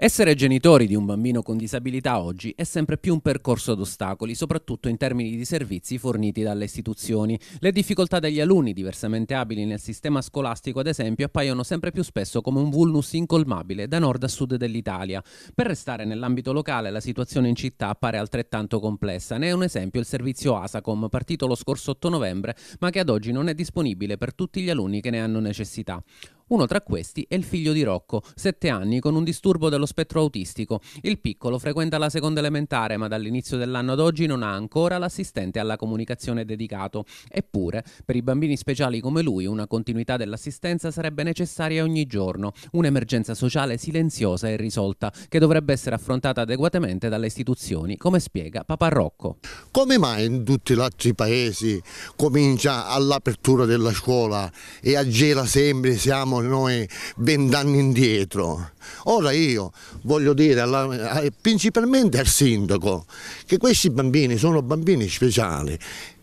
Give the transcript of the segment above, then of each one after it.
Essere genitori di un bambino con disabilità oggi è sempre più un percorso ad ostacoli, soprattutto in termini di servizi forniti dalle istituzioni. Le difficoltà degli alunni diversamente abili nel sistema scolastico, ad esempio, appaiono sempre più spesso come un vulnus incolmabile da nord a sud dell'Italia. Per restare nell'ambito locale, la situazione in città appare altrettanto complessa. Ne è un esempio il servizio ASACOM, partito lo scorso 8 novembre, ma che ad oggi non è disponibile per tutti gli alunni che ne hanno necessità. Uno tra questi è il figlio di Rocco, 7 anni, con un disturbo dello spettro autistico. Il piccolo frequenta la seconda elementare, ma dall'inizio dell'anno ad oggi non ha ancora l'assistente alla comunicazione dedicato. Eppure, per i bambini speciali come lui, una continuità dell'assistenza sarebbe necessaria ogni giorno, un'emergenza sociale silenziosa e risolta, che dovrebbe essere affrontata adeguatamente dalle istituzioni, come spiega Papa Rocco. Come mai in tutti gli altri paesi comincia all'apertura della scuola e a Gela sempre siamo noi vent'anni indietro. Ora io voglio dire alla, eh, principalmente al sindaco che questi bambini sono bambini speciali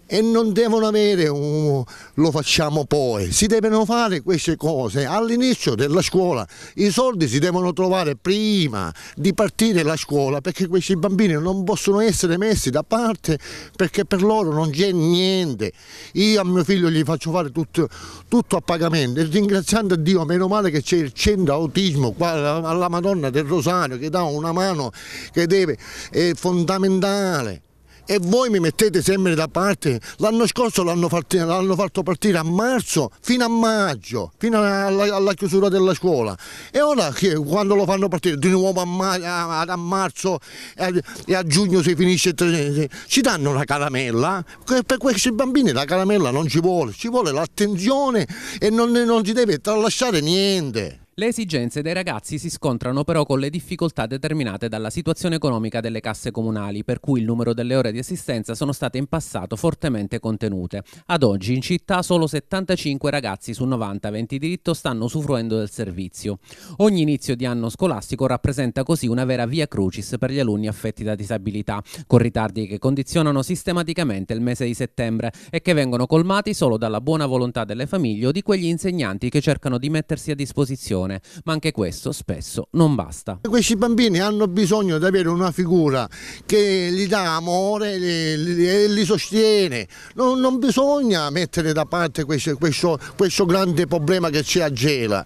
e non devono avere un lo facciamo poi, si devono fare queste cose all'inizio della scuola, i soldi si devono trovare prima di partire la scuola perché questi bambini non possono essere messi da parte perché per loro non c'è niente, io a mio figlio gli faccio fare tutto, tutto a pagamento e ringraziando Dio meno male che c'è il centro autismo qua alla Madonna del Rosario che dà una mano che deve, è fondamentale e voi mi mettete sempre da parte. L'anno scorso l'hanno fatto, partire a marzo fino a maggio, fino alla, alla, chiusura della scuola. E ora che, quando lo fanno partire di nuovo a, ma, a, a marzo e a, e a, giugno si finisce il ci danno la caramella. Per questi bambini la caramella non ci vuole, ci vuole l'attenzione e non, non si deve tralasciare niente. Le esigenze dei ragazzi si scontrano però con le difficoltà determinate dalla situazione economica delle casse comunali, per cui il numero delle ore di assistenza sono state in passato fortemente contenute. Ad oggi in città solo 75 ragazzi su 90 aventi diritto stanno usufruendo del servizio. Ogni inizio di anno scolastico rappresenta così una vera via crucis per gli alunni affetti da disabilità, con ritardi che condizionano sistematicamente il mese di settembre e che vengono colmati solo dalla buona volontà delle famiglie o di quegli insegnanti che cercano di mettersi a disposizione istruzione, ma anche questo spesso non basta. Questi bambini hanno bisogno di avere una figura che gli dà amore e li, li, sostiene, non, non, bisogna mettere da parte questo, questo, questo grande problema che ci agela,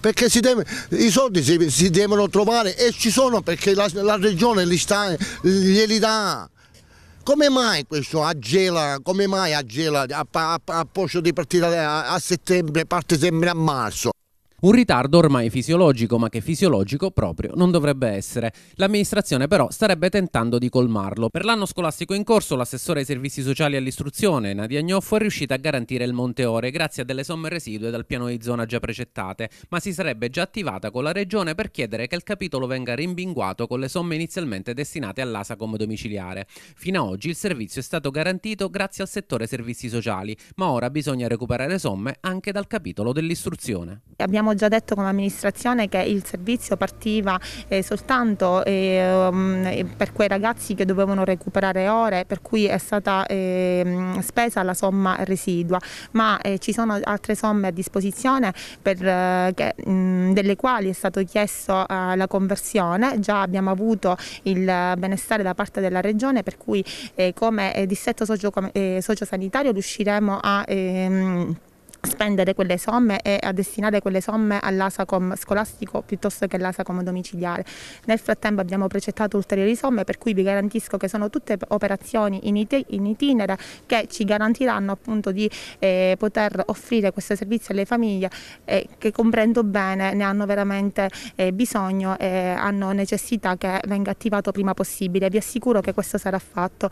perché deve, i soldi si, si, devono trovare e ci sono perché la, la regione li sta, glieli dà. Come mai questo agela, come mai agela a, a, a posto di partire a, a settembre, parte sempre a marzo? Un ritardo ormai fisiologico, ma che fisiologico proprio non dovrebbe essere. L'amministrazione però starebbe tentando di colmarlo. Per l'anno scolastico in corso l'assessore ai servizi sociali e all'istruzione, Nadia Gnoffo, è riuscita a garantire il monteore grazie a delle somme residue dal piano di zona già precettate, ma si sarebbe già attivata con la regione per chiedere che il capitolo venga rimbinguato con le somme inizialmente destinate all'ASA come domiciliare. Fino ad oggi il servizio è stato garantito grazie al settore servizi sociali, ma ora bisogna recuperare somme anche dal capitolo dell'istruzione. Abbiamo già detto come amministrazione che il servizio partiva eh, soltanto eh, per quei ragazzi che dovevano recuperare ore, per cui è stata eh, spesa la somma residua, ma eh, ci sono altre somme a disposizione per, eh, che, mh, mm, delle quali è stato chiesto eh, la conversione, già abbiamo avuto il benestare da parte della Regione, per cui come distretto socio, sociosanitario riusciremo a... Ehm, spendere quelle somme e a destinare quelle somme all'ASACOM scolastico piuttosto che all'ASACOM domiciliare. Nel frattempo abbiamo precettato ulteriori somme per cui vi garantisco che sono tutte operazioni in, it in itinere che ci garantiranno appunto di eh, poter offrire questo servizio alle famiglie eh, che comprendo bene ne hanno veramente eh, bisogno e hanno necessità che venga attivato prima possibile. Vi assicuro che questo sarà fatto.